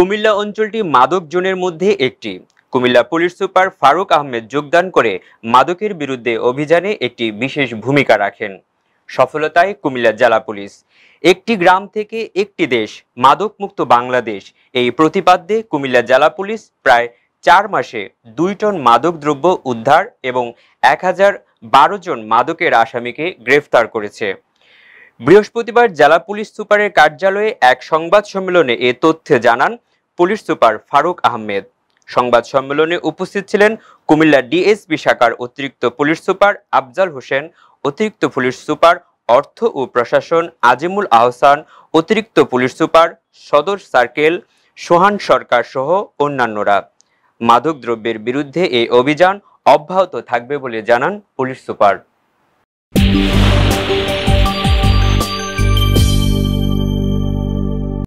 কুমিল্লা অঞ্চলটি মাদক জোনের মধ্যে একটি কুমিল্লা পুলিশ সুপার ফারুক আহমেদ যোগদান করে মাদকের বিরুদ্ধে অভিযানে একটি বিশেষ ভূমিকা রাখেন সফলতায় কুমিল্লা জেলা পুলিশ একটি গ্রাম থেকে একটি দেশ মাদক মুক্ত বাংলাদেশ এই প্রতিপাদ্যে কুমিল্লা জেলা পুলিশ প্রায় চার মাসে দুই টন মাদক দ্রব্য উদ্ধার এবং এক হাজার বারো জন মাদকের আসামিকে গ্রেফতার করেছে বৃহস্পতিবার জেলা পুলিশ সুপারের কার্যালয়ে এক সংবাদ সম্মেলনে এ তথ্য জানান পুলিশ সুপার ফারুক আহমেদ সংবাদ সম্মেলনে উপস্থিত ছিলেন কুমিল্লা ডিএসপি শাখার অতিরিক্ত পুলিশ সুপার আফজাল হোসেন অতিরিক্ত পুলিশ সুপার অর্থ ও প্রশাসন আজিমুল আহসান অতিরিক্ত পুলিশ সুপার সদর সার্কেল সোহান সরকার সহ অন্যান্যরা মাদক দ্রব্যের বিরুদ্ধে এই অভিযান অব্যাহত থাকবে বলে জানান পুলিশ সুপার